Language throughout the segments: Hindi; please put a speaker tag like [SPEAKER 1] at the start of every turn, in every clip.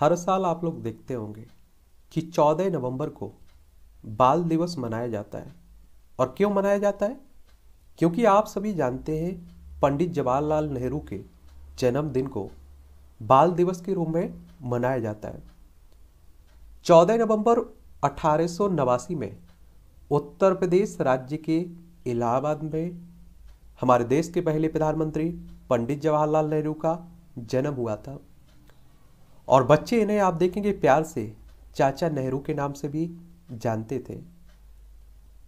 [SPEAKER 1] हर साल आप लोग देखते होंगे कि 14 नवंबर को बाल दिवस मनाया जाता है और क्यों मनाया जाता है क्योंकि आप सभी जानते हैं पंडित जवाहरलाल नेहरू के जन्मदिन को बाल दिवस के रूप में मनाया जाता है 14 नवंबर अठारह में उत्तर प्रदेश राज्य के इलाहाबाद में हमारे देश के पहले प्रधानमंत्री पंडित जवाहरलाल नेहरू का जन्म हुआ था और बच्चे इन्हें आप देखेंगे प्यार से चाचा नेहरू के नाम से भी जानते थे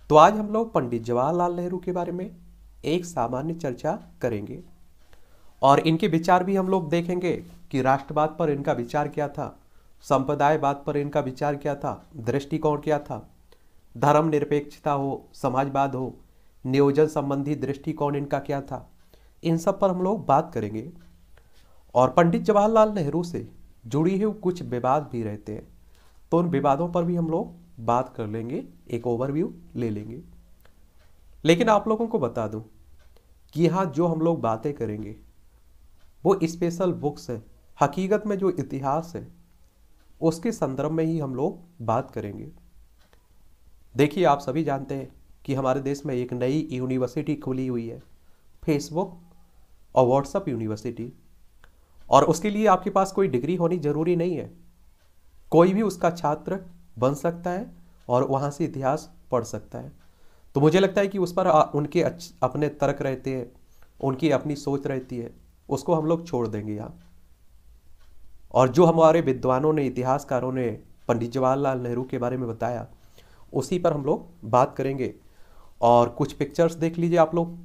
[SPEAKER 1] तो आज हम लोग पंडित जवाहरलाल नेहरू के बारे में एक सामान्य चर्चा करेंगे और इनके विचार भी हम लोग देखेंगे कि राष्ट्रवाद पर इनका विचार क्या था संप्रदायवाद पर इनका विचार क्या था दृष्टिकोण क्या था धर्म निरपेक्षता हो समाजवाद हो नियोजन संबंधी दृष्टिकोण इनका क्या था इन सब पर हम लोग बात करेंगे और पंडित जवाहरलाल नेहरू से जुड़ी हुई कुछ विवाद भी रहते हैं तो उन विवादों पर भी हम लोग बात कर लेंगे एक ओवरव्यू ले लेंगे लेकिन आप लोगों को बता दूं कि यहाँ जो हम लोग बातें करेंगे वो स्पेशल बुक्स है हकीकत में जो इतिहास है उसके संदर्भ में ही हम लोग बात करेंगे देखिए आप सभी जानते हैं कि हमारे देश में एक नई यूनिवर्सिटी खुली हुई है फेसबुक और व्हाट्सअप यूनिवर्सिटी और उसके लिए आपके पास कोई डिग्री होनी जरूरी नहीं है कोई भी उसका छात्र बन सकता है और वहाँ से इतिहास पढ़ सकता है तो मुझे लगता है कि उस पर उनके अपने तर्क रहते हैं उनकी अपनी सोच रहती है उसको हम लोग छोड़ देंगे यहाँ और जो हमारे विद्वानों ने इतिहासकारों ने पंडित जवाहरलाल नेहरू के बारे में बताया उसी पर हम लोग बात करेंगे और कुछ पिक्चर्स देख लीजिए आप लोग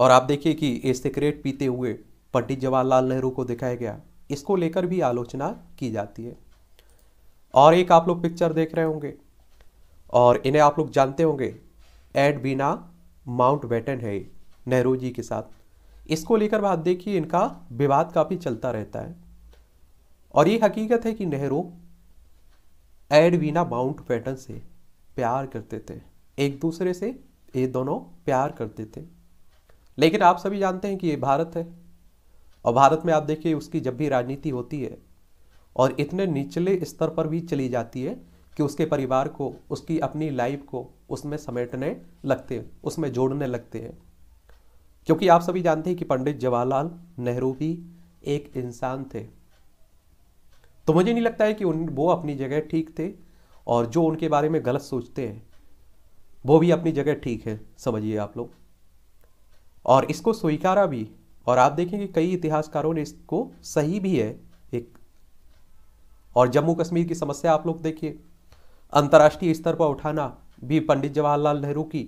[SPEAKER 1] और आप देखिए कि ये सिगरेट पीते हुए पंडित जवाहरलाल नेहरू को दिखाया गया इसको लेकर भी आलोचना की जाती है और एक आप लोग पिक्चर देख रहे होंगे और इन्हें आप लोग जानते होंगे एड बीना माउंट बैटन है नेहरू जी के साथ इसको लेकर बात देखिए इनका विवाद काफ़ी चलता रहता है और ये हकीकत है कि नेहरू एडवीना माउंट बैटन से प्यार करते थे एक दूसरे से ये दोनों प्यार करते थे लेकिन आप सभी जानते हैं कि ये भारत है और भारत में आप देखिए उसकी जब भी राजनीति होती है और इतने निचले स्तर पर भी चली जाती है कि उसके परिवार को उसकी अपनी लाइफ को उसमें समेटने लगते हैं उसमें जोड़ने लगते हैं क्योंकि आप सभी जानते हैं कि पंडित जवाहरलाल नेहरू भी एक इंसान थे तो मुझे नहीं लगता है कि उन वो अपनी जगह ठीक थे और जो उनके बारे में गलत सोचते हैं वो भी अपनी जगह ठीक है समझिए आप लोग और इसको स्वीकारा भी और आप देखेंगे कई इतिहासकारों ने इसको सही भी है एक और जम्मू कश्मीर की समस्या आप लोग देखिए अंतर्राष्ट्रीय स्तर पर उठाना भी पंडित जवाहरलाल नेहरू की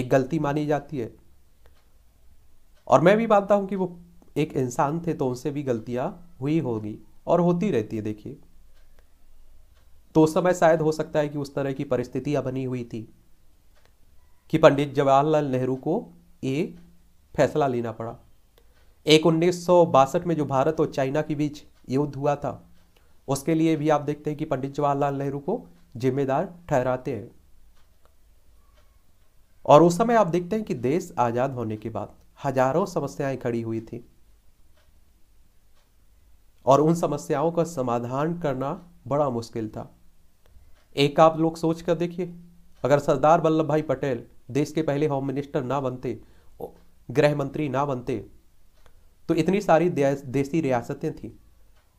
[SPEAKER 1] एक गलती मानी जाती है और मैं भी मानता हूं कि वो एक इंसान थे तो उनसे भी गलतियां हुई होगी और होती रहती है देखिए तो उस समय शायद हो सकता है कि उस तरह की परिस्थितियां बनी हुई थी कि पंडित जवाहरलाल नेहरू को ये फैसला लेना पड़ा एक उन्नीस में जो भारत और चाइना के बीच युद्ध हुआ था उसके लिए भी आप देखते हैं कि पंडित जवाहरलाल नेहरू को जिम्मेदार ठहराते हैं और उस समय आप देखते हैं कि देश आजाद होने के बाद हजारों समस्याएं खड़ी हुई थी और उन समस्याओं का समाधान करना बड़ा मुश्किल था एक आप लोग सोच कर देखिए अगर सरदार वल्लभ भाई पटेल देश के पहले होम मिनिस्टर ना बनते गृह मंत्री ना बनते तो इतनी सारी देसी रियासतें थीं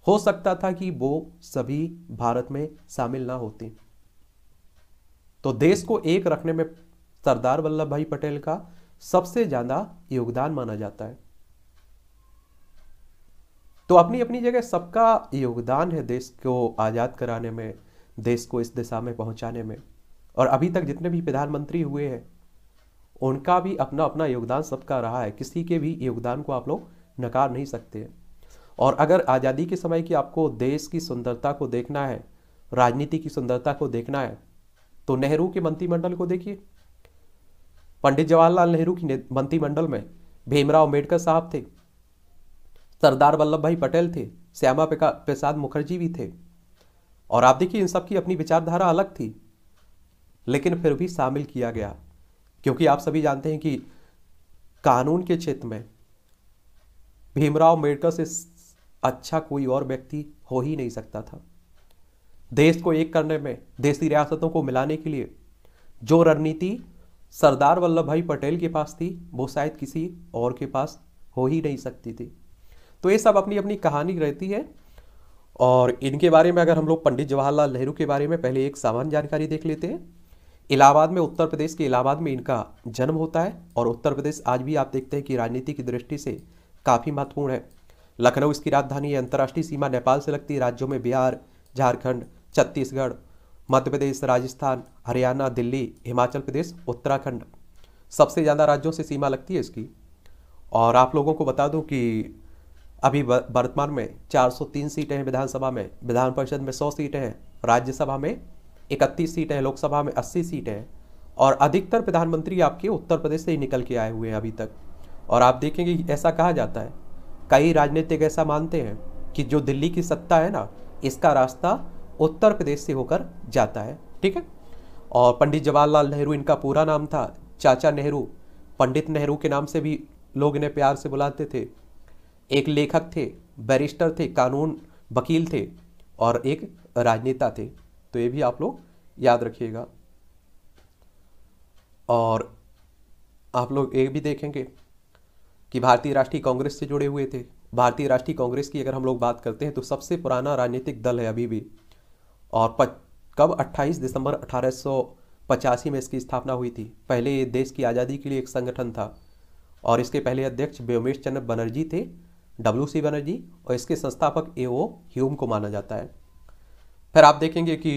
[SPEAKER 1] हो सकता था कि वो सभी भारत में शामिल ना होती तो देश को एक रखने में सरदार वल्लभ भाई पटेल का सबसे ज्यादा योगदान माना जाता है तो अपनी अपनी जगह सबका योगदान है देश को आज़ाद कराने में देश को इस दिशा में पहुंचाने में और अभी तक जितने भी प्रधानमंत्री हुए हैं उनका भी अपना अपना योगदान सबका रहा है किसी के भी योगदान को आप लोग नकार नहीं सकते और अगर आज़ादी के समय की आपको देश की सुंदरता को देखना है राजनीति की सुंदरता को देखना है तो नेहरू के मंत्रिमंडल को देखिए पंडित जवाहरलाल नेहरू की मंत्रिमंडल में भीमराव अम्बेडकर साहब थे सरदार वल्लभ भाई पटेल थे श्यामा प्रसाद मुखर्जी भी थे और आप देखिए इन सब की अपनी विचारधारा अलग थी लेकिन फिर भी शामिल किया गया क्योंकि आप सभी जानते हैं कि कानून के क्षेत्र में भीमराव अम्बेडकर से अच्छा कोई और व्यक्ति हो ही नहीं सकता था देश को एक करने में देशी रियासतों को मिलाने के लिए जो रणनीति सरदार वल्लभ भाई पटेल के पास थी वो शायद किसी और के पास हो ही नहीं सकती थी तो ये सब अपनी अपनी कहानी रहती है और इनके बारे में अगर हम लोग पंडित जवाहरलाल नेहरू के बारे में पहले एक सामान्य जानकारी देख लेते हैं इलाहाबाद में उत्तर प्रदेश के इलाहाबाद में इनका जन्म होता है और उत्तर प्रदेश आज भी आप देखते हैं कि राजनीति की दृष्टि से काफ़ी महत्वपूर्ण है लखनऊ इसकी राजधानी है अंतर्राष्ट्रीय सीमा नेपाल से लगती है राज्यों में बिहार झारखंड छत्तीसगढ़ मध्य प्रदेश राजस्थान हरियाणा दिल्ली हिमाचल प्रदेश उत्तराखंड सबसे ज़्यादा राज्यों से सीमा लगती है इसकी और आप लोगों को बता दूं कि अभी वर्तमान में 403 सीटें हैं विधानसभा में विधान परिषद में 100 सीटें हैं राज्यसभा में 31 सीटें हैं लोकसभा में 80 सीटें हैं और अधिकतर प्रधानमंत्री आपके उत्तर प्रदेश से ही निकल के आए हुए हैं अभी तक और आप देखेंगे ऐसा कहा जाता है कई राजनीतिक ऐसा मानते हैं कि जो दिल्ली की सत्ता है ना इसका रास्ता उत्तर प्रदेश से होकर जाता है ठीक है और पंडित जवाहरलाल नेहरू इनका पूरा नाम था चाचा नेहरू पंडित नेहरू के नाम से भी लोग इन्हें प्यार से बुलाते थे एक लेखक थे बैरिस्टर थे कानून वकील थे और एक राजनेता थे तो ये भी आप लोग याद रखिएगा और आप लोग ये भी देखेंगे कि भारतीय राष्ट्रीय कांग्रेस से जुड़े हुए थे भारतीय राष्ट्रीय कांग्रेस की अगर हम लोग बात करते हैं तो सबसे पुराना राजनीतिक दल है अभी भी और प, कब 28 दिसंबर अठारह में इसकी स्थापना हुई थी पहले ये देश की आज़ादी के लिए एक संगठन था और इसके पहले अध्यक्ष व्योमेश चंद्र बनर्जी थे डब्ल्यू सी बनर्जी और इसके संस्थापक ए ओ ह्यूम को माना जाता है फिर आप देखेंगे कि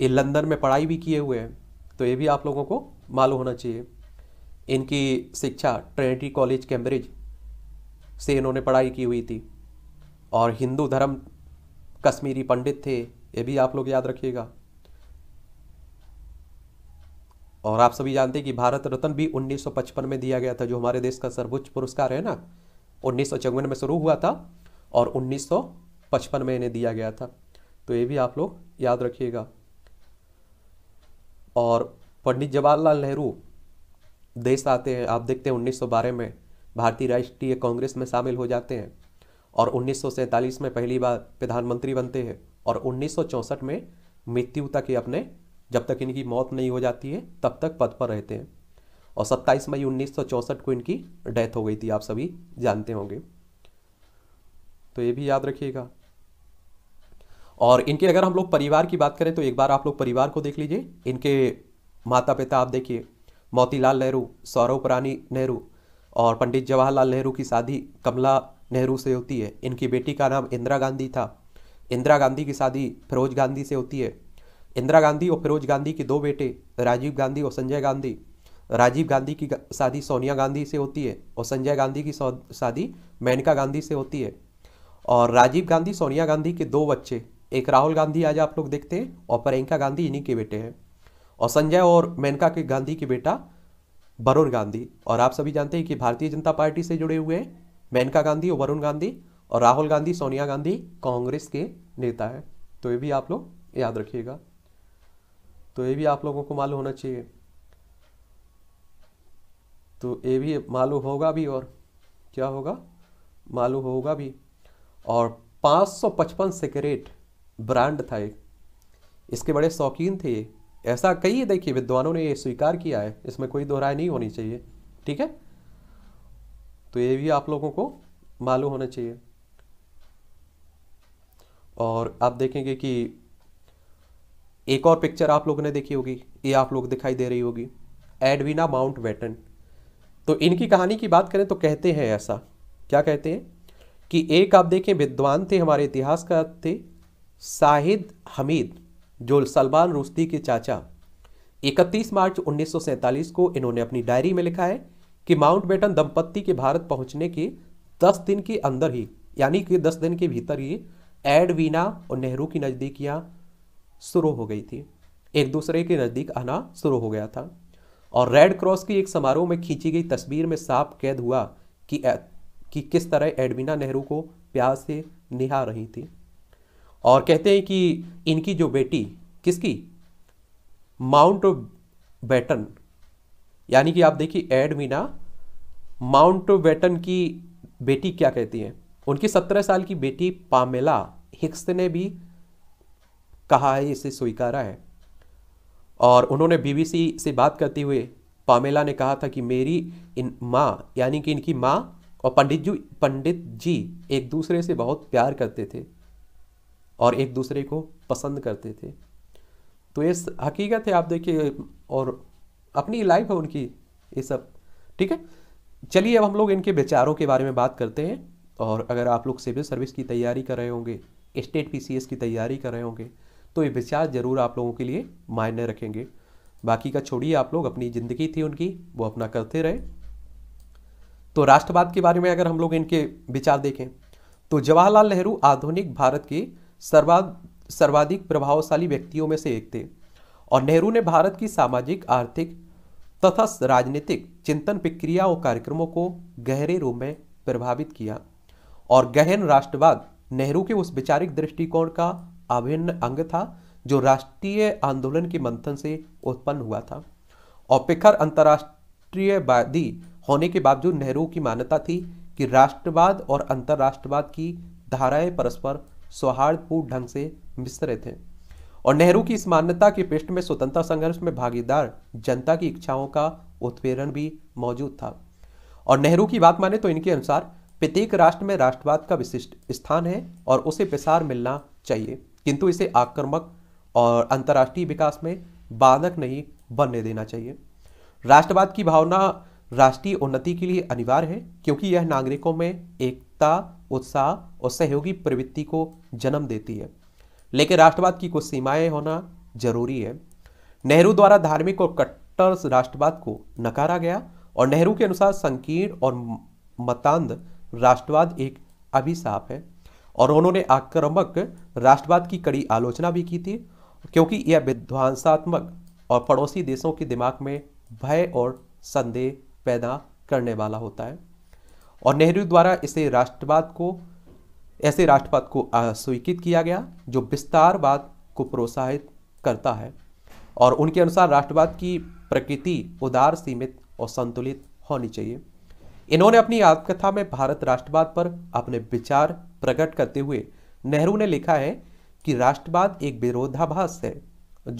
[SPEAKER 1] ये लंदन में पढ़ाई भी किए हुए हैं तो ये भी आप लोगों को मालूम होना चाहिए इनकी शिक्षा ट्रिनिटी कॉलेज कैम्ब्रिज से इन्होंने पढ़ाई की हुई थी और हिंदू धर्म कश्मीरी पंडित थे ये भी आप लोग याद रखिएगा और आप सभी जानते हैं कि भारत रत्न भी 1955 में दिया गया था जो हमारे देश का सर्वोच्च पुरस्कार है ना उन्नीस में शुरू हुआ था और 1955 में इन्हें दिया गया था तो ये भी आप लोग याद रखिएगा और पंडित जवाहरलाल नेहरू देश आते हैं आप देखते हैं 1912 में भारतीय राष्ट्रीय कांग्रेस में शामिल हो जाते हैं और उन्नीस में पहली बार प्रधानमंत्री बनते हैं और उन्नीस में मृत्यु तक ये अपने जब तक इनकी मौत नहीं हो जाती है तब तक पद पर रहते हैं और 27 मई उन्नीस को इनकी डेथ हो गई थी आप सभी जानते होंगे तो ये भी याद रखिएगा और इनके अगर हम लोग परिवार की बात करें तो एक बार आप लोग परिवार को देख लीजिए इनके माता पिता आप देखिए मोतीलाल नेहरू सौरव पुरानी नेहरू और पंडित जवाहरलाल नेहरू की शादी कमला नेहरू से होती है इनकी बेटी का नाम इंदिरा गांधी था इंदिरा गांधी की शादी फिरोज गांधी से होती है इंदिरा गांधी और फिरोज गांधी के दो बेटे राजीव गांधी और संजय गांधी राजीव गांधी की शादी सोनिया गांधी से होती है और संजय गांधी की शादी मेनका गांधी से होती है और राजीव गांधी सोनिया गांधी के दो बच्चे एक राहुल गांधी आज आप लोग देखते हैं और प्रियंका गांधी इन्हीं के बेटे हैं और संजय और मेनका के गांधी के बेटा वरुण गांधी और आप सभी जानते हैं कि भारतीय जनता पार्टी से जुड़े हुए मेनका गांधी और वरुण गांधी और राहुल गांधी सोनिया गांधी कांग्रेस के नेता है तो ये भी आप लोग याद रखिएगा तो ये भी आप लोगों को मालूम होना चाहिए तो ये भी मालूम होगा भी और क्या होगा मालूम होगा भी और 555 सिगरेट ब्रांड था एक इसके बड़े शौकीन थे ये ऐसा कई देखिए विद्वानों ने ये स्वीकार किया है इसमें कोई दोहराय नहीं होनी चाहिए ठीक है तो ये भी आप लोगों को मालूम होना चाहिए और आप देखेंगे कि एक और पिक्चर आप लोगों ने देखी होगी ये आप लोग दिखाई दे रही होगी एडविना माउंट वेटन तो इनकी कहानी की बात करें तो कहते हैं ऐसा क्या कहते हैं कि एक आप देखें विद्वान थे हमारे इतिहास का थे शाहिद हमीद जो सलमान रुश्ती के चाचा 31 मार्च 1947 को इन्होंने अपनी डायरी में लिखा है कि माउंटबेटन दंपत्ति के भारत पहुंचने के 10 दिन के अंदर ही यानी कि 10 दिन के भीतर ही एडवीना और नेहरू की नज़दीकियाँ शुरू हो गई थी एक दूसरे के नज़दीक आना शुरू हो गया था और रेड क्रॉस की एक समारोह में खींची गई तस्वीर में साफ कैद हुआ कि कि किस तरह एडवीना नेहरू को प्यार से निहार रही थी और कहते हैं कि इनकी जो बेटी किसकी माउंट बैटन यानी कि आप देखिए एडमिना माउंट बैटन की बेटी क्या कहती है उनकी सत्रह साल की बेटी पामेला हिक्स ने भी कहा है इसे स्वीकारा है और उन्होंने बीबीसी से बात करते हुए पामेला ने कहा था कि मेरी इन माँ यानी कि इनकी माँ और पंडित जी पंडित जी एक दूसरे से बहुत प्यार करते थे और एक दूसरे को पसंद करते थे तो ये हकीकत है आप देखिए और अपनी लाइफ है उनकी ये सब ठीक है चलिए अब हम लोग इनके विचारों के बारे में बात करते हैं और अगर आप लोग सिविल सर्विस की तैयारी कर रहे होंगे स्टेट पीसीएस की तैयारी कर रहे होंगे तो ये विचार ज़रूर आप लोगों के लिए मायने रखेंगे बाकी का छोड़िए आप लोग अपनी ज़िंदगी थी उनकी वो अपना करते रहे तो राष्ट्रवाद के बारे में अगर हम लोग इनके विचार देखें तो जवाहरलाल नेहरू आधुनिक भारत के सर्वा सर्वाधिक प्रभावशाली व्यक्तियों में से एक थे और नेहरू ने भारत की सामाजिक आर्थिक तथा राजनीतिक चिंतन प्रक्रिया और कार्यक्रमों को गहरे रूप में प्रभावित किया और गहन राष्ट्रवाद नेहरू के उस वैचारिक दृष्टिकोण का अभिन्न अंग था जो राष्ट्रीय आंदोलन के मंथन से उत्पन्न हुआ था और पिखर अंतर्राष्ट्रीयवादी होने के बावजूद नेहरू की मान्यता थी कि राष्ट्रवाद और अंतर्राष्ट्रवाद की धाराएं परस्पर सौहार्दपूर्ण ढंग से मिश्रित थे और नेहरू की इस मान्यता के पृष्ठ में स्वतंत्रता संघर्ष में भागीदार जनता की इच्छाओं का उत्प्रेरण भी मौजूद था और नेहरू की बात माने तो इनके अनुसार प्रत्येक राष्ट्र में राष्ट्रवाद का विशिष्ट स्थान है और उसे प्रसार मिलना चाहिए किंतु इसे आक्रमक और अंतर्राष्ट्रीय विकास में बाधक नहीं बनने देना चाहिए राष्ट्रवाद की भावना राष्ट्रीय उन्नति के लिए अनिवार्य है क्योंकि यह नागरिकों में एकता उत्साह और सहयोगी प्रवृत्ति को जन्म देती है लेकिन राष्ट्रवाद की कुछ सीमाएं होना जरूरी है नेहरू द्वारा धार्मिक और कट्टर राष्ट्रवाद को नकारा गया और नेहरू के अनुसार संकीर्ण और मतांध राष्ट्रवाद एक अभिशाप है और उन्होंने आक्रामक राष्ट्रवाद की कड़ी आलोचना भी की थी क्योंकि यह विध्वंसात्मक और पड़ोसी देशों के दिमाग में भय और संदेह पैदा करने वाला होता है और नेहरू द्वारा इसे राष्ट्रवाद को ऐसे राष्ट्रवाद को स्वीकृत किया गया जो विस्तारवाद को प्रोत्साहित करता है और उनके अनुसार राष्ट्रवाद की प्रकृति उदार सीमित और संतुलित होनी चाहिए इन्होंने अपनी आत्मकथा में भारत राष्ट्रवाद पर अपने विचार प्रकट करते हुए नेहरू ने लिखा है कि राष्ट्रवाद एक विरोधाभास है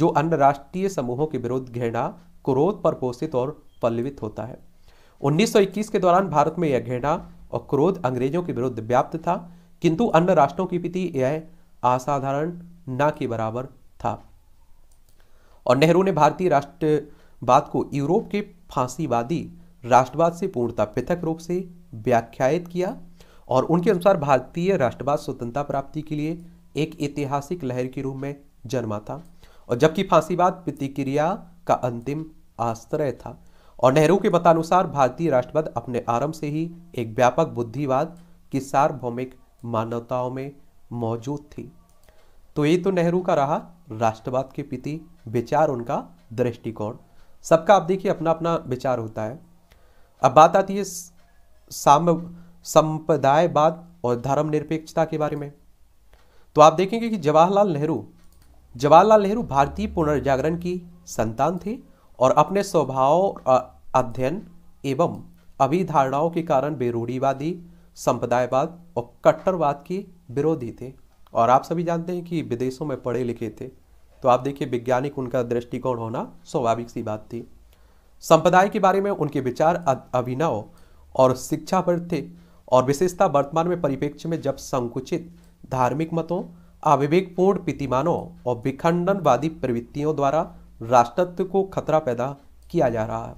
[SPEAKER 1] जो अन्य राष्ट्रीय समूहों के विरुद्ध घृणा क्रोध पर पोषित और पल्लवित होता है 1921 के दौरान भारत में यह घृणा और क्रोध अंग्रेजों के विरुद्ध व्याप्त था किंतु अन्य राष्ट्रों की प्रति यह असाधारण न के बराबर था और नेहरू ने भारतीय राष्ट्रवाद को यूरोप के फांसीवादी राष्ट्रवाद से पूर्णतः पृथक रूप से व्याख्यायित किया और उनके अनुसार भारतीय राष्ट्रवाद स्वतंत्रता प्राप्ति के लिए एक ऐतिहासिक लहर के रूप में जन्मा था और जबकि फांसीवाद प्रतिक्रिया का अंतिम आश्रय था और नेहरू के मतानुसार भारतीय राष्ट्रवाद अपने आरंभ से ही एक व्यापक बुद्धिवाद की सार्वभौमिक मान्यताओं में मौजूद थी तो ये तो नेहरू का रहा राष्ट्रवाद के प्रति विचार उनका दृष्टिकोण सबका आप देखिए अपना अपना विचार होता है अब बात आती है साम संप्रदायवाद और धर्मनिरपेक्षता के बारे में तो आप देखेंगे कि जवाहरलाल नेहरू जवाहरलाल नेहरू भारतीय पुनर्जागरण की संतान थे और अपने स्वभाव अध्ययन एवं अभिधारणाओं के कारण वे रूढ़ीवादी संप्रदायवाद और कट्टरवाद की विरोधी थे और आप सभी जानते हैं कि विदेशों में पढ़े लिखे थे तो आप देखिए वैज्ञानिक उनका दृष्टिकोण होना स्वाभाविक सी बात थी संप्रदाय के बारे में उनके विचार अभिनव और शिक्षा पर थे और विशेषता वर्तमान में परिप्रेक्ष्य में जब संकुचित धार्मिक मतों अविवेकपूर्ण प्रतिमानों और विखंडनवादी प्रवृत्तियों द्वारा राष्ट्रत्व को खतरा पैदा किया जा रहा है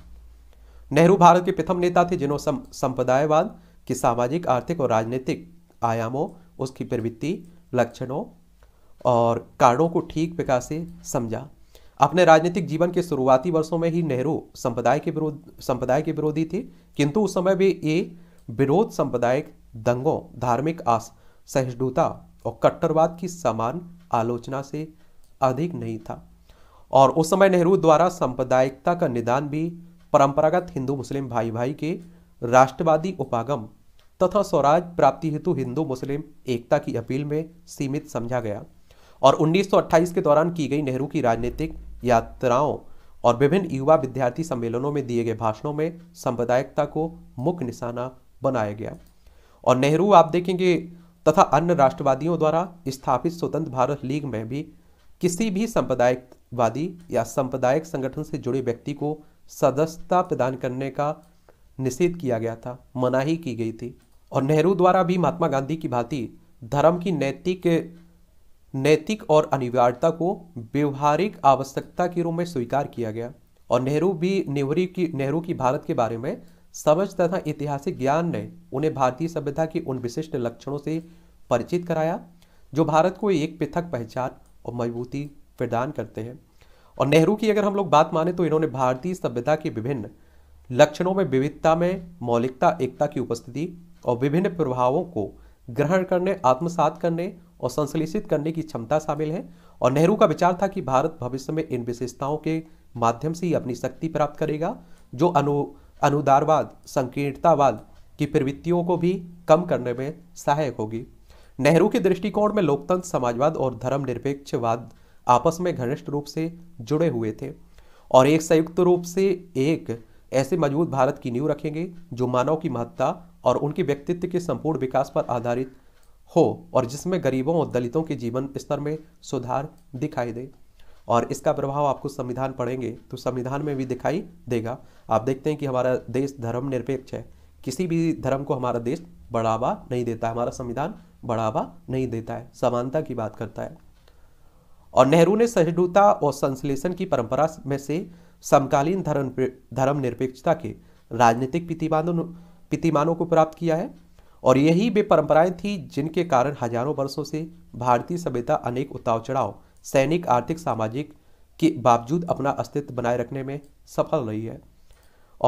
[SPEAKER 1] नेहरू भारत के प्रथम नेता थे जिन्होंने सम, संप्रदायवाद के सामाजिक आर्थिक और राजनीतिक आयामों उसकी प्रवृत्ति लक्षणों और कारणों को ठीक प्रकार से समझा अपने राजनीतिक जीवन के शुरुआती वर्षों में ही नेहरू संप्रदाय के विरोध संप्रदाय के विरोधी थे किंतु उस समय भी ये विरोध सांप्रदायिक दंगों धार्मिक आस सहिष्णुता और कट्टरवाद की समान आलोचना से अधिक नहीं था और उस समय नेहरू द्वारा सांप्रदायिकता का निदान भी परंपरागत हिंदू मुस्लिम भाई भाई के राष्ट्रवादी उपागम तथा स्वराज प्राप्ति हेतु हिंदू मुस्लिम एकता की अपील में सीमित समझा गया और 1928 के दौरान की गई नेहरू की राजनीतिक यात्राओं और विभिन्न युवा विद्यार्थी सम्मेलनों में दिए गए भाषणों में सांप्रदायिकता को मुख्य निशाना बनाया गया और नेहरू आप देखेंगे तथा अन्य राष्ट्रवादियों द्वारा स्थापित स्वतंत्र भारत लीग में भी किसी भी संप्रदायवादी या सांप्रदायिक संगठन से जुड़े व्यक्ति को सदस्यता प्रदान करने का निषेध किया गया था मनाही की गई थी और नेहरू द्वारा भी महात्मा गांधी की भांति धर्म की नैतिक नैतिक और अनिवार्यता को व्यवहारिक आवश्यकता के रूप में स्वीकार किया गया और नेहरू भी नेहरू की नेहरू की भारत के बारे में समझ तथा ऐतिहासिक ज्ञान ने उन्हें भारतीय सभ्यता के उन विशिष्ट लक्षणों से परिचित कराया जो भारत को एक पृथक पहचान और मजबूती प्रदान करते हैं और नेहरू की अगर हम लोग बात माने तो इन्होंने भारतीय सभ्यता के विभिन्न लक्षणों में विविधता में मौलिकता एकता की उपस्थिति और विभिन्न प्रभावों को ग्रहण करने आत्मसात करने और संश्लेषित करने की क्षमता शामिल है और नेहरू का विचार था कि भारत भविष्य में इन विशेषताओं के माध्यम से ही अपनी शक्ति प्राप्त करेगा जो अनु अनुदारवाद संकीर्णतावाद की प्रवृत्तियों को भी कम करने में सहायक होगी नेहरू के दृष्टिकोण में लोकतंत्र समाजवाद और धर्मनिरपेक्षवाद आपस में घनिष्ठ रूप से जुड़े हुए थे और एक संयुक्त रूप से एक ऐसे मजबूत भारत की नींव रखेंगे जो मानव की महत्ता और उनके व्यक्तित्व के संपूर्ण विकास पर आधारित हो और जिसमें गरीबों और दलितों के जीवन स्तर में सुधार दिखाई दे और इसका प्रभाव आपको संविधान पढ़ेंगे तो संविधान में भी दिखाई देगा आप देखते हैं कि हमारा देश धर्म निरपेक्ष है किसी भी धर्म को हमारा देश बढ़ावा नहीं देता हमारा संविधान बढ़ावा नहीं देता है समानता की बात करता है और नेहरू ने सहिष्णुता और संश्लेषण की परंपरा में से समकालीन धर्म धर्मनिरपेक्षता के राजनीतिक प्रतिमानों प्रतिमानों को प्राप्त किया है और यही वे परंपराएं थी जिनके कारण हजारों वर्षों से भारतीय सभ्यता अनेक उतार चढ़ाव सैनिक आर्थिक सामाजिक के बावजूद अपना अस्तित्व बनाए रखने में सफल रही है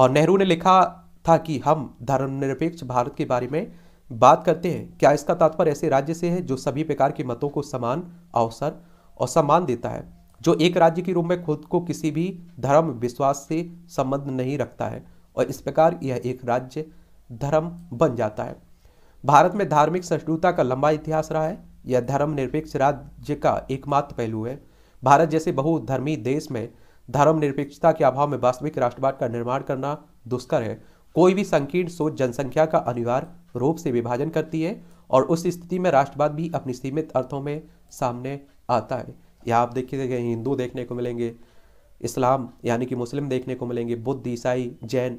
[SPEAKER 1] और नेहरू ने लिखा था कि हम धर्मनिरपेक्ष भारत के बारे में बात करते हैं क्या इसका तात्पर्य ऐसे राज्य से है जो सभी प्रकार के मतों को समान अवसर और सम्मान देता है जो एक राज्य के रूप में खुद को किसी भी धर्म विश्वास से संबंध नहीं रखता है और इस प्रकार यह एक राज्य धर्म बन जाता है भारत में धार्मिक सहिष्णुता का लंबा इतिहास रहा है यह धर्म निरपेक्ष राज्य का एकमात्र पहलू है भारत जैसे बहुधर्मी देश में धर्मनिरपेक्षता के अभाव में वास्तविक राष्ट्रवाद का निर्माण करना दुष्कर है कोई भी संकीर्ण सोच जनसंख्या का अनिवार्य रूप से विभाजन करती है और उस स्थिति में राष्ट्रवाद भी अपनी सीमित अर्थों में सामने आता है यहाँ आप देखिए हिंदू देखने को मिलेंगे इस्लाम यानी कि मुस्लिम देखने को मिलेंगे बुद्ध ईसाई जैन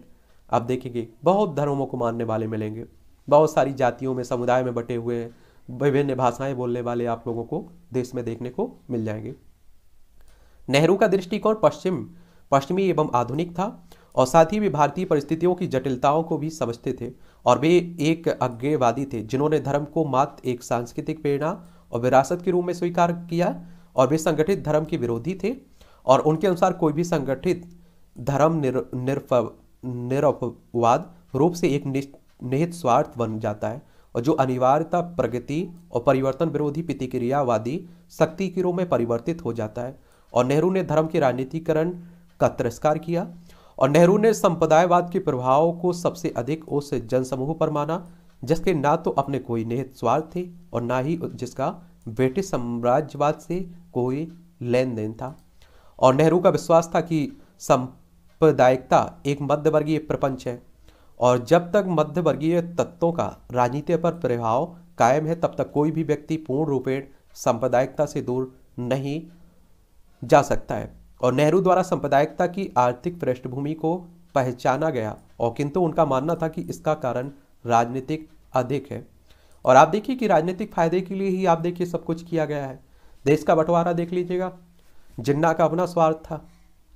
[SPEAKER 1] आप देखेंगे बहुत धर्मों को मानने वाले मिलेंगे बहुत सारी जातियों में समुदाय में बटे हुए हैं विभिन्न भाषाएं बोलने वाले आप लोगों को देश में देखने को मिल जाएंगे नेहरू का दृष्टिकोण पश्चिम पश्चिमी एवं आधुनिक था और साथ ही वे भारतीय परिस्थितियों की जटिलताओं को भी समझते थे और वे एक अज्ञेयवादी थे जिन्होंने धर्म को मात्र एक सांस्कृतिक प्रेरणा और विरासत के रूप में स्वीकार किया और वे संगठित धर्म के विरोधी थे और उनके अनुसार कोई भी संगठित धर्म निर, निरफ निरपवाद रूप से एक निहित स्वार्थ बन जाता है और जो अनिवार्यता प्रगति और परिवर्तन विरोधी प्रतिक्रियावादी शक्ति के रूप में परिवर्तित हो जाता है और नेहरू ने धर्म के राजनीतिकरण का तिरस्कार किया और नेहरू ने संप्रदायवाद के प्रभाव को सबसे अधिक उस जनसमूह पर माना जिसके ना तो अपने कोई निहित स्वार्थ थे और ना ही जिसका ब्रिटिश साम्राज्यवाद से कोई लेन देन था और नेहरू का विश्वास था कि संप्रदायिकता एक मध्यवर्गीय प्रपंच है और जब तक मध्यवर्गीय तत्वों का राजनीति पर प्रभाव कायम है तब तक कोई भी व्यक्ति पूर्ण रूपेण सांप्रदायिकता से दूर नहीं जा सकता है और नेहरू द्वारा सांप्रदायिकता की आर्थिक पृष्ठभूमि को पहचाना गया और किंतु उनका मानना था कि इसका कारण राजनीतिक अधिक है और आप देखिए कि राजनीतिक फायदे के लिए ही आप देखिए सब कुछ किया गया है देश का बंटवारा देख लीजिएगा जिन्ना का अपना स्वार्थ था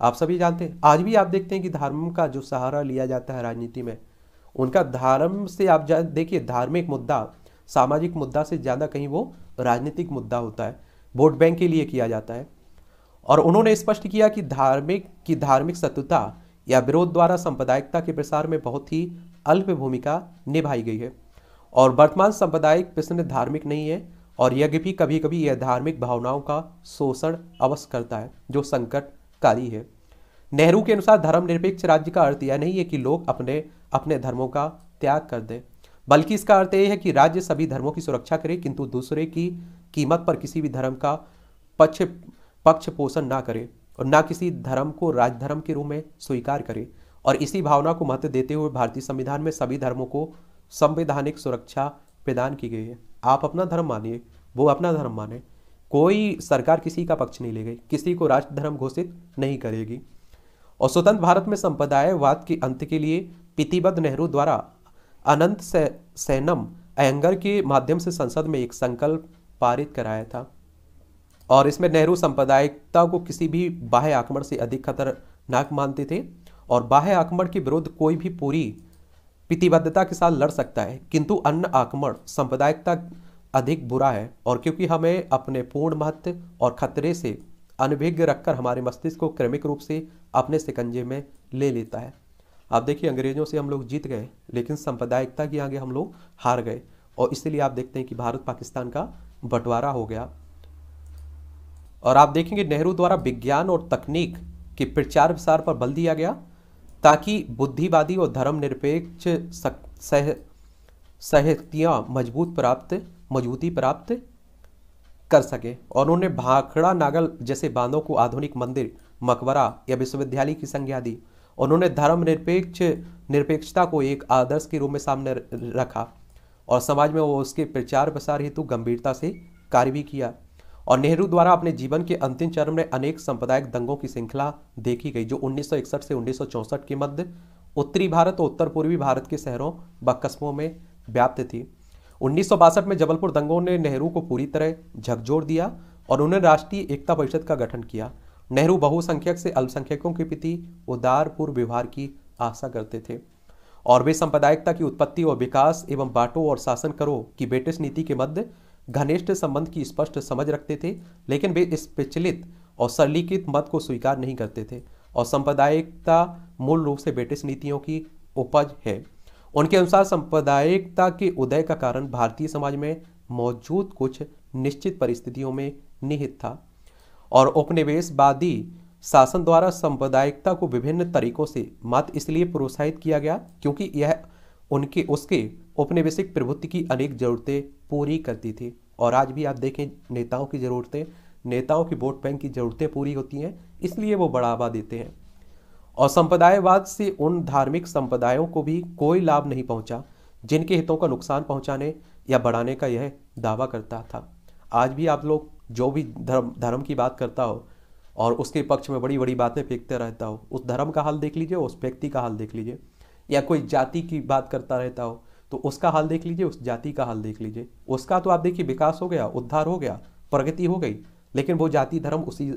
[SPEAKER 1] आप सभी जानते हैं आज भी आप देखते हैं कि धर्म का जो सहारा लिया जाता है राजनीति में उनका धर्म से आप देखिए धार्मिक मुद्दा सामाजिक मुद्दा से ज़्यादा कहीं वो राजनीतिक मुद्दा होता है वोट बैंक के लिए किया जाता है और उन्होंने स्पष्ट किया कि धार्मिक की धार्मिक सत्यता या विरोध द्वारा सांप्रदायिकता के प्रसार में बहुत ही अल्प भूमिका निभाई गई है और वर्तमान सांप्रदायिक प्रश्न धार्मिक नहीं है और यज्ञ भी कभी कभी यह धार्मिक भावनाओं का शोषण अवश्य करता है जो संकटकारी है नेहरू के अनुसार धर्मनिरपेक्ष राज्य का अर्थ यह नहीं है कि लोग अपने अपने धर्मों का त्याग कर दें बल्कि इसका अर्थ यह है कि राज्य सभी धर्मों की सुरक्षा करे किंतु दूसरे की कीमत पर किसी भी धर्म का पक्ष पक्ष पोषण ना करे और ना किसी धर्म को राजधर्म के रूप में स्वीकार करे और इसी भावना को महत्व देते हुए भारतीय संविधान में सभी धर्मों को संवैधानिक सुरक्षा प्रदान की गई है आप अपना धर्म मानिए वो अपना धर्म माने कोई सरकार किसी का पक्ष नहीं ले गई किसी को राजधर्म घोषित नहीं करेगी और स्वतंत्र भारत में संप्रदायवाद के अंत के लिए पीतिबद्ध नेहरू द्वारा अनंत सैनम अयंगर के माध्यम से संसद में एक संकल्प पारित कराया था और इसमें नेहरू सांप्रदायिकता को किसी भी बाह्य आक्रमण से अधिक खतरनाक मानते थे और बाह्य आक्रमण के विरुद्ध कोई भी पूरी प्रतिबद्धता के साथ लड़ सकता है किंतु अन्य आक्रमण सांप्रदायिकता अधिक बुरा है और क्योंकि हमें अपने पूर्ण महत्व और खतरे से अनभिज्ञ रखकर हमारे मस्तिष्क को क्रमिक रूप से अपने सिकंजे में ले लेता है आप देखिए अंग्रेजों से हम लोग जीत गए लेकिन सांप्रदायिकता के आगे हम लोग हार गए और इसलिए आप देखते हैं कि भारत पाकिस्तान का बंटवारा हो गया और आप देखेंगे नेहरू द्वारा विज्ञान और तकनीक के प्रचार प्रसार पर बल दिया गया ताकि बुद्धिवादी और धर्मनिरपेक्ष सह सहतियाँ मजबूत प्राप्त मजबूती प्राप्त कर सके और उन्होंने भाखड़ा नागल जैसे बांधों को आधुनिक मंदिर मकबरा या विश्वविद्यालय की संज्ञा दी उन्होंने धर्मनिरपेक्ष निरपेक्षता को एक आदर्श के रूप में सामने रखा और समाज में वो उसके प्रचार प्रसार हेतु गंभीरता से कार्य भी किया और नेहरू द्वारा अपने जीवन के अंतिम चरण में अनेक सांप्रदायिक दंगों की श्रृंखला देखी गई जो 1961 से 1964 के मध्य उत्तरी भारत और उत्तर पूर्वी भारत के शहरों व कस्बों में व्याप्त थी उन्नीस में जबलपुर दंगों ने नेहरू को पूरी तरह झकझोर दिया और उन्हें राष्ट्रीय एकता परिषद का गठन किया नेहरू बहुसंख्यक से अल्पसंख्यकों के प्रति उदारपूर्व व्यवहार की आशा करते थे और वे सांप्रदायिकता की उत्पत्ति और विकास एवं बांटो और शासन करो की ब्रिटिश नीति के मध्य घनिष्ठ संबंध की स्पष्ट समझ रखते थे लेकिन वे इस प्रचलित और सरलीकृत मत को स्वीकार नहीं करते थे और सांप्रदायिकता मूल रूप से ब्रिटिश नीतियों की उपज है उनके अनुसार सांप्रदायिकता के उदय का कारण भारतीय समाज में मौजूद कुछ निश्चित परिस्थितियों में निहित था और उपनिवेशवादी शासन द्वारा सांप्रदायिकता को विभिन्न तरीकों से मत इसलिए प्रोत्साहित किया गया क्योंकि यह उनके उसके उपनिवेशिक प्रभुत्व की अनेक जरूरतें पूरी करती थी और आज भी आप देखें नेताओं की ज़रूरतें नेताओं की वोट बैंक की ज़रूरतें पूरी होती हैं इसलिए वो बढ़ावा देते हैं और संप्रदायवाद से उन धार्मिक संप्रदायों को भी कोई लाभ नहीं पहुंचा जिनके हितों का नुकसान पहुंचाने या बढ़ाने का यह दावा करता था आज भी आप लोग जो भी धर्म धर्म की बात करता हो और उसके पक्ष में बड़ी बड़ी बातें फेंकते रहता हो उस धर्म का हाल देख लीजिए उस व्यक्ति का हाल देख लीजिए या कोई जाति की बात करता रहता हो तो उसका हाल देख लीजिए उस जाति का हाल देख लीजिए उसका तो आप देखिए विकास हो गया उद्धार हो गया प्रगति हो गई लेकिन वो जाति धर्म उसी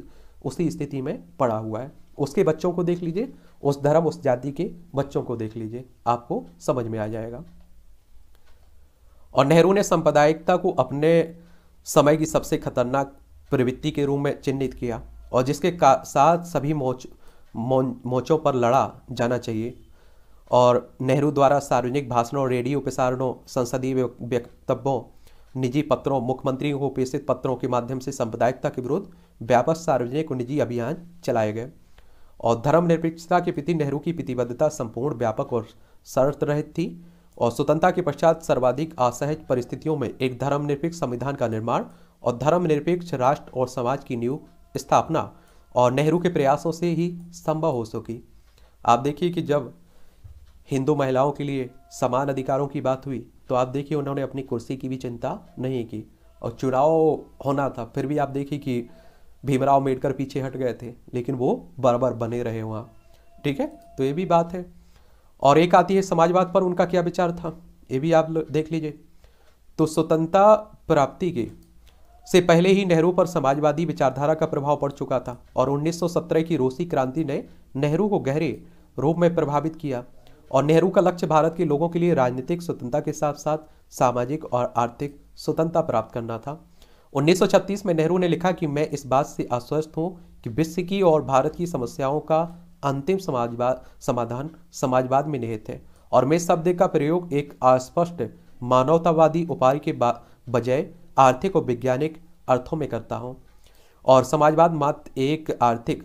[SPEAKER 1] उसी स्थिति में पड़ा हुआ है उसके बच्चों को देख लीजिए उस धर्म उस जाति के बच्चों को देख लीजिए आपको समझ में आ जाएगा और नेहरू ने सांप्रदायिकता को अपने समय की सबसे खतरनाक प्रवृत्ति के रूप में चिन्हित किया और जिसके साथ सभी मोच मोचों पर लड़ा जाना चाहिए और नेहरू द्वारा सार्वजनिक भाषणों रेडियो प्रसारणों संसदीय वक्तव्यों निजी पत्रों मुख्यमंत्रियों को पेशित पत्रों के माध्यम से सांप्रदायिकता के विरुद्ध व्यापक सार्वजनिक और निजी अभियान चलाए गए और धर्मनिरपेक्षता के प्रति नेहरू की प्रतिबद्धता संपूर्ण व्यापक और शर्त रहित थी और स्वतंत्रता के पश्चात सर्वाधिक असहज परिस्थितियों में एक धर्मनिरपेक्ष संविधान का निर्माण और धर्मनिरपेक्ष राष्ट्र और समाज की नींव स्थापना और नेहरू के प्रयासों से ही संभव हो सकी आप देखिए कि जब हिंदू महिलाओं के लिए समान अधिकारों की बात हुई तो आप देखिए उन्होंने अपनी कुर्सी की भी चिंता नहीं की और चुनाव होना था फिर भी आप देखिए कि भीमराव अम्बेडकर पीछे हट गए थे लेकिन वो बराबर बने रहे वहाँ ठीक है तो ये भी बात है और एक आती है समाजवाद पर उनका क्या विचार था ये भी आप देख लीजिए तो स्वतंत्रता प्राप्ति के से पहले ही नेहरू पर समाजवादी विचारधारा का प्रभाव पड़ चुका था और 1917 की रूसी क्रांति ने नेहरू को गहरे रूप में प्रभावित किया और नेहरू का लक्ष्य भारत के लोगों के लिए राजनीतिक स्वतंत्रता के साथ साथ सामाजिक और आर्थिक स्वतंत्रता प्राप्त करना था 1936 में नेहरू ने लिखा कि मैं इस बात से आश्वस्त हूँ कि विश्व की और भारत की समस्याओं का अंतिम समाजवाद समाधान समाजवाद में निहित है और मैं शब्द का प्रयोग एक अस्पष्ट मानवतावादी उपाय के बजाय आर्थिक और वैज्ञानिक अर्थों में करता हूँ और समाजवाद मात्र एक आर्थिक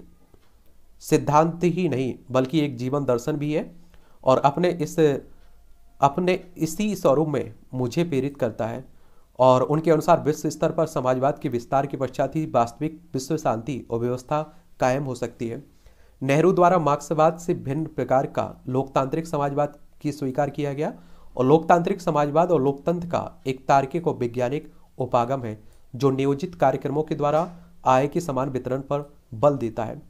[SPEAKER 1] सिद्धांत ही नहीं बल्कि एक जीवन दर्शन भी है और अपने इस अपने इसी स्वरूप में मुझे प्रेरित करता है और उनके अनुसार विश्व स्तर पर समाजवाद के विस्तार के पश्चात ही वास्तविक विश्व शांति और व्यवस्था कायम हो सकती है नेहरू द्वारा मार्क्सवाद से भिन्न प्रकार का लोकतांत्रिक समाजवाद की स्वीकार किया गया और लोकतांत्रिक समाजवाद और लोकतंत्र का एक तार्किक और वैज्ञानिक उपागम है जो नियोजित कार्यक्रमों के द्वारा आय के समान वितरण पर बल देता है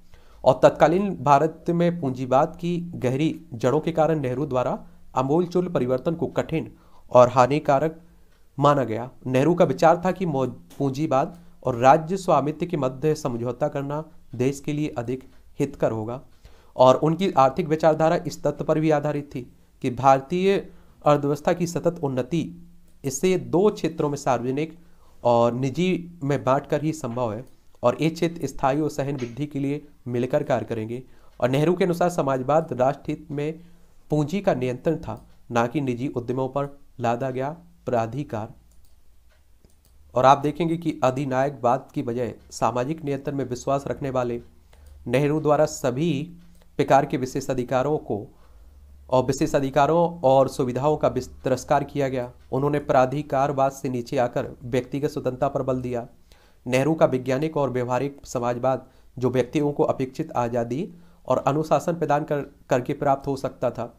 [SPEAKER 1] और तत्कालीन भारत में पूंजीवाद की गहरी जड़ों के कारण नेहरू द्वारा अमूलचूल परिवर्तन को कठिन और हानिकारक माना गया नेहरू का विचार था कि पूंजीवाद और राज्य स्वामित्व के मध्य समझौता करना देश के लिए अधिक हितकर होगा और उनकी आर्थिक विचारधारा इस तत्व पर भी आधारित थी कि भारतीय अर्थव्यवस्था की सतत उन्नति इससे दो क्षेत्रों में सार्वजनिक और निजी में बांटकर ही संभव है और ये क्षेत्र स्थायी और सहन वृद्धि के लिए मिलकर कार्य करेंगे और नेहरू के अनुसार समाजवाद राष्ट्रहित में पूंजी का नियंत्रण था ना कि निजी उद्यमों पर लादा गया प्राधिकार और आप देखेंगे कि अधिनायकवाद की बजाय सामाजिक नियंत्रण में विश्वास रखने वाले नेहरू द्वारा सभी प्रकार के विशेष अधिकारों को और विशेष अधिकारों और सुविधाओं का तिरस्कार किया गया उन्होंने प्राधिकारवाद से नीचे आकर व्यक्तिगत स्वतंत्रता पर बल दिया नेहरू का वैज्ञानिक और व्यवहारिक समाजवाद जो व्यक्तियों को अपेक्षित आज़ादी और अनुशासन प्रदान कर करके प्राप्त हो सकता था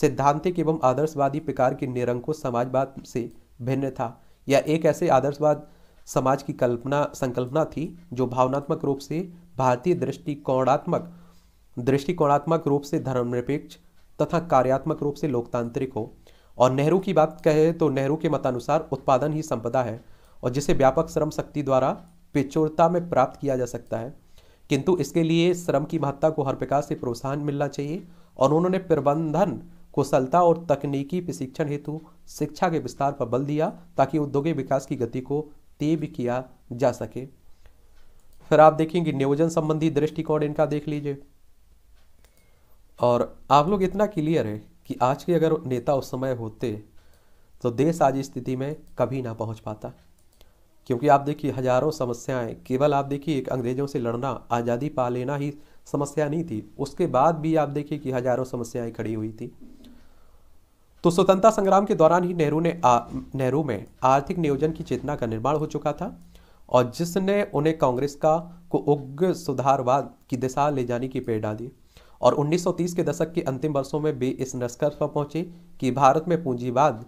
[SPEAKER 1] सिद्धांतिक एवं आदर्शवादी प्रकार के निरंकुश समाजवाद से भिन्न था यह एक ऐसे आदर्शवाद समाज की कल्पना संकल्पना थी जो भावनात्मक रूप से भारतीय दृष्टिकोणात्मक दृष्टिकोणात्मक रूप से धर्मनिरपेक्ष तथा कार्यात्मक रूप से लोकतांत्रिक हो और नेहरू की बात कहे तो नेहरू के मतानुसार उत्पादन ही संपदा है और जिसे व्यापक श्रम शक्ति द्वारा पेचोरता में प्राप्त किया जा सकता है किंतु इसके लिए श्रम की महत्ता को हर प्रकार से प्रोत्साहन मिलना चाहिए और उन्होंने प्रबंधन कुशलता और तकनीकी प्रशिक्षण हेतु शिक्षा के विस्तार पर बल दिया ताकि औद्योगिक विकास की गति को तेज किया जा सके फिर आप देखेंगे नियोजन संबंधी दृष्टिकोण इनका देख लीजिए और आप लोग इतना क्लियर है कि आज के अगर नेता उस समय होते तो देश आज स्थिति में कभी ना पहुंच पाता क्योंकि आप देखिए हजारों समस्याएं केवल आप देखिए एक अंग्रेजों से लड़ना आज़ादी पा लेना ही समस्या नहीं थी उसके बाद भी आप देखिए कि हजारों समस्याएं खड़ी हुई थी तो स्वतंत्रता संग्राम के दौरान ही नेहरू ने नेहरू में आर्थिक नियोजन की चेतना का निर्माण हो चुका था और जिसने उन्हें कांग्रेस का को उग्र सुधारवाद की दिशा ले जाने की प्रेरणा दी और 1930 के दशक के अंतिम वर्षों में वे इस निष्कर्ष पर पहुंचे कि भारत में पूंजीवाद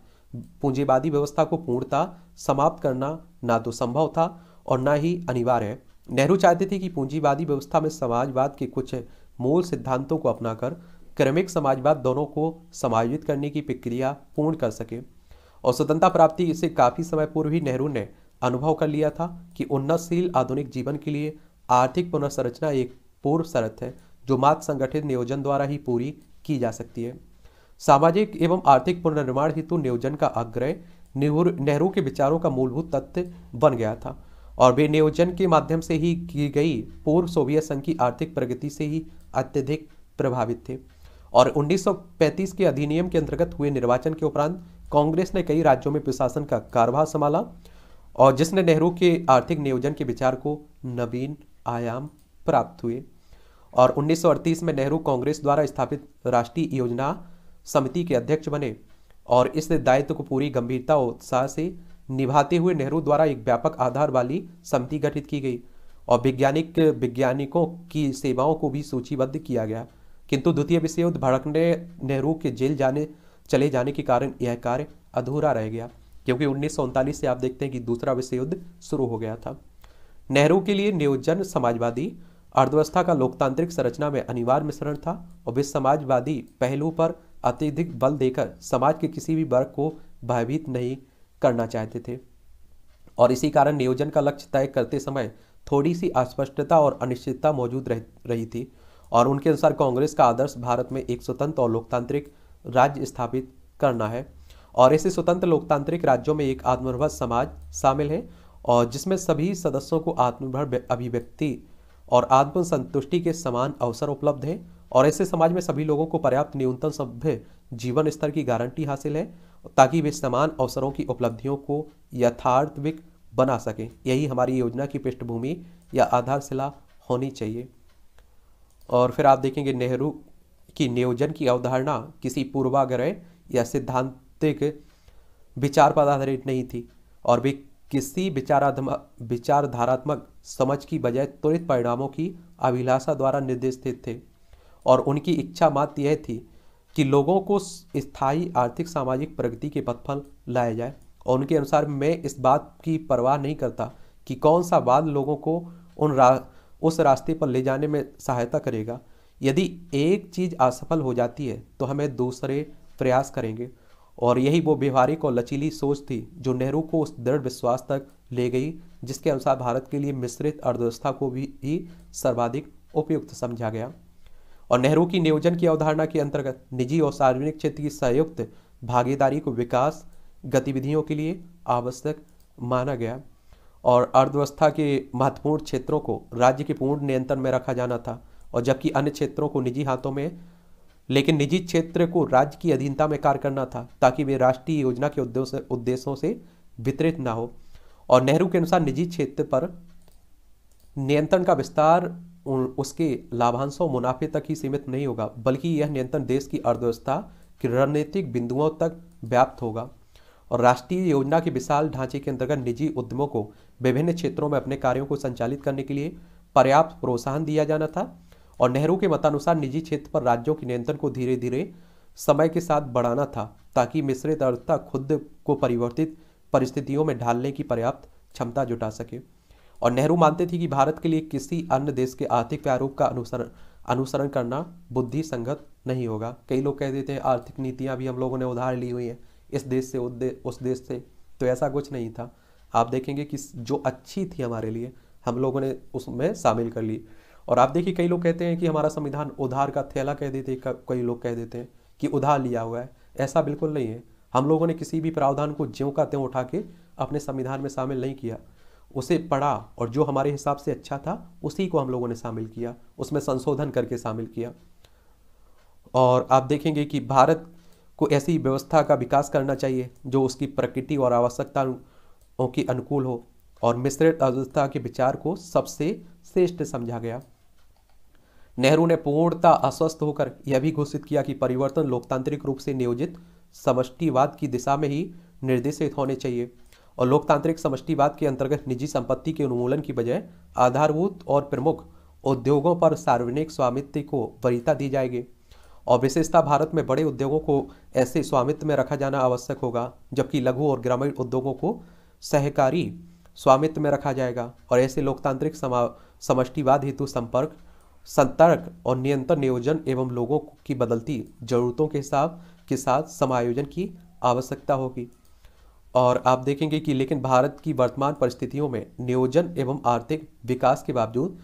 [SPEAKER 1] पूंजीवादी व्यवस्था को पूर्णता समाप्त करना ना तो संभव था और ना ही अनिवार्य है नेहरू चाहते थे कि पूंजीवादी व्यवस्था में समाजवाद के कुछ मूल सिद्धांतों को अपनाकर क्रमिक समाजवाद दोनों को समायोजित करने की प्रक्रिया पूर्ण कर सके और स्वतंत्रता प्राप्ति इसे काफ़ी समय पूर्व ही नेहरू ने अनुभव कर लिया था कि उन्नतशील आधुनिक जीवन के लिए आर्थिक पुनर्संरचना एक पूर्व शर्त है जो मात्र संगठित नियोजन द्वारा ही पूरी की जा सकती है सामाजिक एवं आर्थिक पुनर्निर्माण हेतु नियोजन का आग्रह नेहरू के विचारों का मूलभूत तथ्य बन गया था और वे नियोजन के माध्यम से ही की गई पूर्व सोवियत संघ की आर्थिक प्रगति से ही अत्यधिक प्रभावित थे और 1935 के अधिनियम के अंतर्गत हुए निर्वाचन के उपरांत कांग्रेस ने कई राज्यों में प्रशासन का कारभार संभाला और जिसने नेहरू के आर्थिक नियोजन के विचार को नवीन आयाम प्राप्त हुए और 1938 में नेहरू कांग्रेस द्वारा स्थापित राष्ट्रीय योजना समिति के अध्यक्ष बने और इस दायित्व को पूरी गंभीरता और उत्साह से निभाते हुए नेहरू द्वारा एक व्यापक आधार वाली समिति गठित की गई और वैज्ञानिक वैज्ञानिकों की सेवाओं को भी सूचीबद्ध किया गया किंतु द्वितीय विश्व युद्ध भड़कने नेहरू के जेल जाने चले जाने के कारण यह कार्य अधूरा रह गया क्योंकि उन्नीस से आप देखते हैं कि दूसरा विश्व युद्ध शुरू हो गया था नेहरू के लिए नियोजन समाजवादी अर्थव्यवस्था का लोकतांत्रिक संरचना में अनिवार्य मिश्रण था और वे समाजवादी पहलू पर अत्यधिक बल देकर समाज के किसी भी वर्ग को भयभीत नहीं करना चाहते थे और इसी कारण नियोजन का लक्ष्य तय करते समय थोड़ी सी अस्पष्टता और अनिश्चितता मौजूद रह रही थी और उनके अनुसार कांग्रेस का आदर्श भारत में एक स्वतंत्र और लोकतांत्रिक राज्य स्थापित करना है और ऐसे स्वतंत्र लोकतांत्रिक राज्यों में एक आत्मनिर्भर समाज शामिल है और जिसमें सभी सदस्यों को आत्मनिर्भर अभिव्यक्ति और आत्मसंतुष्टि के समान अवसर उपलब्ध हैं और ऐसे समाज में सभी लोगों को पर्याप्त न्यूनतम सभ्य जीवन स्तर की गारंटी हासिल है ताकि वे समान अवसरों की उपलब्धियों को यथार्थविक बना सकें यही हमारी योजना की पृष्ठभूमि या आधारशिला होनी चाहिए और फिर आप देखेंगे नेहरू की नियोजन की अवधारणा किसी पूर्वाग्रह या सिद्धांतिक विचार पर आधारित नहीं थी और वे किसी विचारात्मक विचारधारात्मक समझ की बजाय त्वरित परिणामों की अभिलाषा द्वारा निर्देशित थे और उनकी इच्छा मात्र यह थी कि लोगों को स्थायी आर्थिक सामाजिक प्रगति के पथ पर लाया जाए और उनके अनुसार मैं इस बात की परवाह नहीं करता कि कौन सा वाद लोगों को उन रा उस रास्ते पर ले जाने में सहायता करेगा यदि एक चीज़ असफल हो जाती है तो हमें दूसरे प्रयास करेंगे और यही वो व्यवहारिक और लचीली सोच थी जो नेहरू को उस दृढ़ विश्वास तक ले गई जिसके अनुसार भारत के लिए मिश्रित अर्थव्यवस्था को भी, भी सर्वाधिक उपयुक्त समझा गया और नेहरू की नियोजन की अवधारणा के अंतर्गत निजी और सार्वजनिक क्षेत्र की संयुक्त भागीदारी को विकास गतिविधियों के लिए आवश्यक माना गया और अर्थव्यवस्था के महत्वपूर्ण क्षेत्रों को राज्य के पूर्ण नियंत्रण में रखा जाना था और जबकि अन्य क्षेत्रों को निजी हाथों में लेकिन निजी क्षेत्र को राज्य की अधीनता में कार्य करना था ताकि वे राष्ट्रीय योजना के उद्देश्यों से वितरित ना हो और नेहरू के अनुसार निजी क्षेत्र पर नियंत्रण का विस्तार उसके लाभांश और मुनाफे तक ही सीमित नहीं होगा बल्कि यह नियंत्रण देश की अर्थव्यवस्था के रणनीतिक बिंदुओं तक व्याप्त होगा और राष्ट्रीय योजना के विशाल ढांचे के अंतर्गत निजी उद्यमों को विभिन्न क्षेत्रों में अपने कार्यों को संचालित करने के लिए पर्याप्त प्रोत्साहन दिया जाना था और नेहरू के मतानुसार निजी क्षेत्र पर राज्यों के नियंत्रण को धीरे धीरे समय के साथ बढ़ाना था ताकि मिश्रित अर्थता खुद को परिवर्तित परिस्थितियों में ढालने की पर्याप्त क्षमता जुटा सके और नेहरू मानते थे कि भारत के लिए किसी अन्य देश के आर्थिक प्रारूप का अनुसरण अनुसरण करना बुद्धि संगत नहीं होगा कई लोग कह देते हैं आर्थिक नीतियाँ भी हम लोगों ने उधार ली हुई हैं इस देश से उस देश से तो ऐसा कुछ नहीं था आप देखेंगे कि जो अच्छी थी हमारे लिए हम लोगों ने उसमें शामिल कर ली और आप देखिए कई लोग कहते हैं कि हमारा संविधान उधार का थैला कह देते कई लोग कह देते हैं कि उधार लिया हुआ है ऐसा बिल्कुल नहीं है हम लोगों ने किसी भी प्रावधान को ज्यों का त्यों उठा के अपने संविधान में शामिल नहीं किया उसे पढ़ा और जो हमारे हिसाब से अच्छा था उसी को हम लोगों ने शामिल किया उसमें संशोधन करके शामिल किया और आप देखेंगे कि भारत को ऐसी व्यवस्था का विकास करना चाहिए जो उसकी प्रकृति और आवश्यकताओं के अनुकूल हो और मिश्रित अर्थव्यवस्था के विचार को सबसे श्रेष्ठ समझा गया नेहरू ने पूर्णता अस्वस्थ होकर यह भी घोषित किया कि परिवर्तन लोकतांत्रिक रूप से नियोजित समष्टिवाद की दिशा में ही निर्देशित होने चाहिए और लोकतांत्रिक समष्टिवाद के अंतर्गत निजी संपत्ति के उन्मूलन की बजाय आधारभूत और प्रमुख उद्योगों पर सार्वजनिक स्वामित्व को वरीयता दी जाएगी और विशेषता भारत में बड़े उद्योगों को ऐसे स्वामित्व में रखा जाना आवश्यक होगा जबकि लघु और ग्रामीण उद्योगों को सहकारी स्वामित्व में रखा जाएगा और ऐसे लोकतांत्रिक समष्टिवाद हेतु संपर्क संतर्क और नियंत्रण नियोजन एवं लोगों की बदलती जरूरतों के हिसाब के साथ समायोजन की आवश्यकता होगी और आप देखेंगे कि लेकिन भारत की वर्तमान परिस्थितियों में नियोजन एवं आर्थिक विकास के बावजूद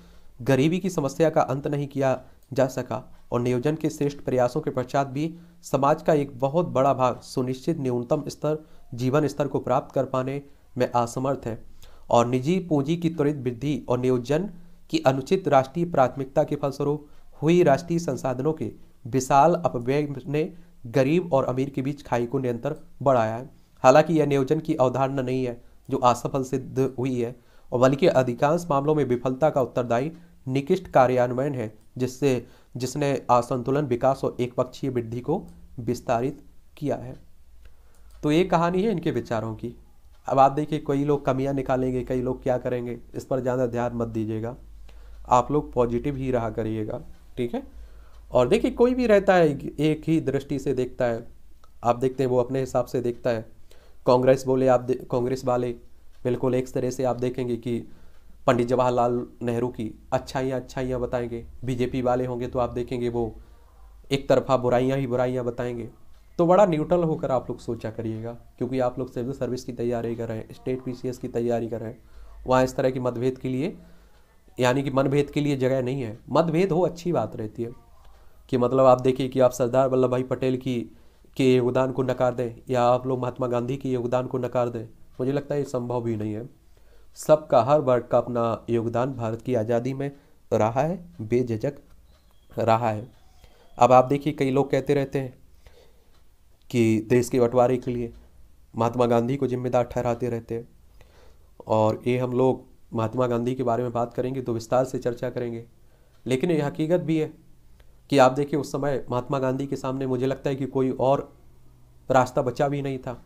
[SPEAKER 1] गरीबी की समस्या का अंत नहीं किया जा सका और नियोजन के श्रेष्ठ प्रयासों के पश्चात भी समाज का एक बहुत बड़ा भाग सुनिश्चित न्यूनतम स्तर जीवन स्तर को प्राप्त कर पाने में असमर्थ है और निजी पूंजी की त्वरित वृद्धि और नियोजन की अनुचित राष्ट्रीय प्राथमिकता के फलस्वरूप हुई राष्ट्रीय संसाधनों के विशाल अपव्यय ने गरीब और अमीर के बीच खाई को निरंतर बढ़ाया है हालांकि यह नियोजन की अवधारणा नहीं है जो असफल सिद्ध हुई है और बल्कि अधिकांश मामलों में विफलता का उत्तरदायी निकिष्ट कार्यान्वयन है जिससे जिसने असंतुलन विकास और एक पक्षीय वृद्धि को विस्तारित किया है तो ये कहानी है इनके विचारों की अब आप देखिए कई लोग कमियां निकालेंगे कई लोग क्या करेंगे इस पर ज़्यादा ध्यान मत दीजिएगा आप लोग पॉजिटिव ही रहा करिएगा ठीक है और देखिए कोई भी रहता है एक ही दृष्टि से देखता है आप देखते हैं वो अपने हिसाब से देखता है कांग्रेस बोले आप कांग्रेस वाले बिल्कुल एक तरह से आप देखेंगे कि पंडित जवाहरलाल नेहरू की अच्छाइयाँ अच्छाइयाँ बताएंगे बीजेपी वाले होंगे तो आप देखेंगे वो एक तरफा बुराइयाँ ही बुराइयाँ बताएंगे तो बड़ा न्यूट्रल होकर आप लोग सोचा करिएगा क्योंकि आप लोग सिविल सर्विस की तैयारी कर रहे हैं स्टेट पी की तैयारी कर रहे हैं वहाँ इस तरह की मतभेद के लिए यानी कि मनभेद के लिए जगह नहीं है मतभेद हो अच्छी बात रहती है कि मतलब आप देखिए कि आप सरदार वल्लभ भाई पटेल की के योगदान को नकार दें या आप लोग महात्मा गांधी के योगदान को नकार दें मुझे लगता है ये संभव भी नहीं है सबका हर वर्ग का अपना योगदान भारत की आज़ादी में रहा है बेझक रहा है अब आप देखिए कई लोग कहते रहते हैं कि देश के बंटवारे के लिए महात्मा गांधी को जिम्मेदार ठहराते रहते हैं और ये हम लोग महात्मा गांधी के बारे में बात करेंगे तो विस्तार से चर्चा करेंगे लेकिन ये हकीकत भी है कि आप देखिए उस समय महात्मा गांधी के सामने मुझे लगता है कि कोई और रास्ता बचा भी नहीं था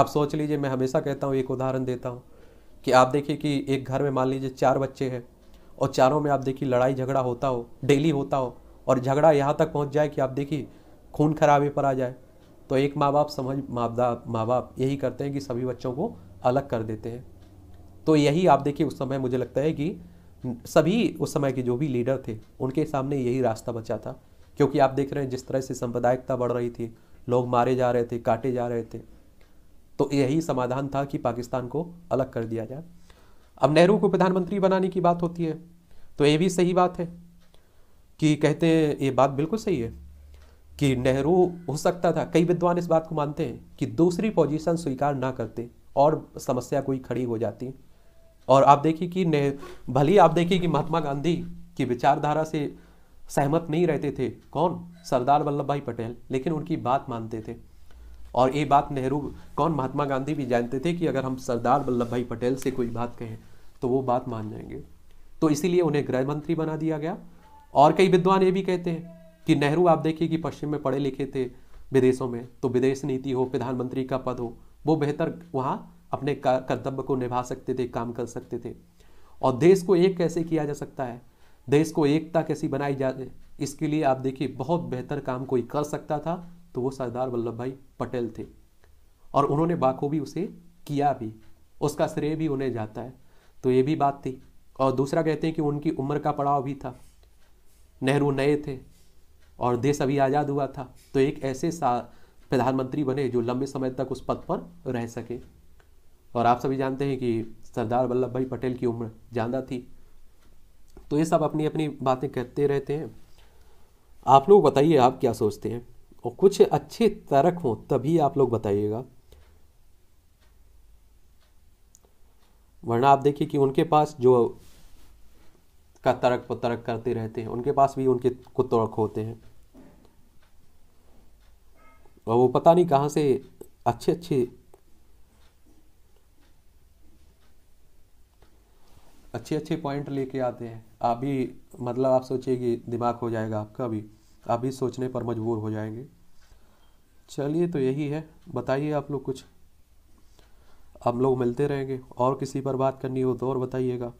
[SPEAKER 1] आप सोच लीजिए मैं हमेशा कहता हूँ एक उदाहरण देता हूँ कि आप देखिए कि एक घर में मान लीजिए चार बच्चे हैं और चारों में आप देखिए लड़ाई झगड़ा होता हो डेली होता हो और झगड़ा यहाँ तक पहुँच जाए कि आप देखिए खून खराबे पर आ जाए तो एक माँ बाप समझ माँ माँ बाप यही करते हैं कि सभी बच्चों को अलग कर देते हैं तो यही आप देखिए उस समय मुझे लगता है कि सभी उस समय के जो भी लीडर थे उनके सामने यही रास्ता बचा था क्योंकि आप देख रहे हैं जिस तरह से सांप्रदायिकता बढ़ रही थी लोग मारे जा रहे थे काटे जा रहे थे तो यही समाधान था कि पाकिस्तान को अलग कर दिया जाए अब नेहरू को प्रधानमंत्री बनाने की बात होती है तो ये भी सही बात है कि कहते हैं ये बात बिल्कुल सही है कि नेहरू हो सकता था कई विद्वान इस बात को मानते हैं कि दूसरी पोजीशन स्वीकार ना करते और समस्या कोई खड़ी हो जाती और आप देखिए कि भले आप देखिए कि महात्मा गांधी की विचारधारा से सहमत नहीं रहते थे कौन सरदार वल्लभ भाई पटेल लेकिन उनकी बात मानते थे और ये बात नेहरू कौन महात्मा गांधी भी जानते थे कि अगर हम सरदार वल्लभ भाई पटेल से कोई बात कहें तो वो बात मान जाएंगे तो इसीलिए उन्हें गृह मंत्री बना दिया गया और कई विद्वान ये भी कहते हैं कि नेहरू आप देखिए कि पश्चिम में पढ़े लिखे थे विदेशों में तो विदेश नीति हो प्रधानमंत्री का पद हो वो बेहतर वहाँ अपने कर्तव्य को निभा सकते थे काम कर सकते थे और देश को एक कैसे किया जा सकता है देश को एकता कैसी बनाई जाए इसके लिए आप देखिए बहुत बेहतर काम कोई कर सकता था तो वो सरदार वल्लभ भाई पटेल थे और उन्होंने बाखूबी उसे किया भी उसका श्रेय भी उन्हें जाता है तो ये भी बात थी और दूसरा कहते हैं कि उनकी उम्र का पड़ाव भी था नेहरू नए थे और देश अभी आज़ाद हुआ था तो एक ऐसे प्रधानमंत्री बने जो लंबे समय तक उस पद पर रह सके और आप सभी जानते हैं कि सरदार वल्लभ भाई पटेल की उम्र ज़्यादा थी तो ये सब अपनी अपनी बातें करते रहते हैं आप लोग बताइए आप क्या सोचते हैं और कुछ अच्छे तर्क हो तभी आप लोग बताइएगा वरना आप देखिए कि उनके पास जो का तर्क पर तर्क करते रहते हैं उनके पास भी उनके कुछ तर्क होते हैं और वो पता नहीं कहाँ से अच्छे अच्छे अच्छे अच्छे पॉइंट लेके आते हैं अभी मतलब आप सोचिए कि दिमाग हो जाएगा आपका भी अभी सोचने पर मजबूर हो जाएंगे चलिए तो यही है बताइए आप लोग कुछ हम लोग मिलते रहेंगे और किसी पर बात करनी हो तो और बताइएगा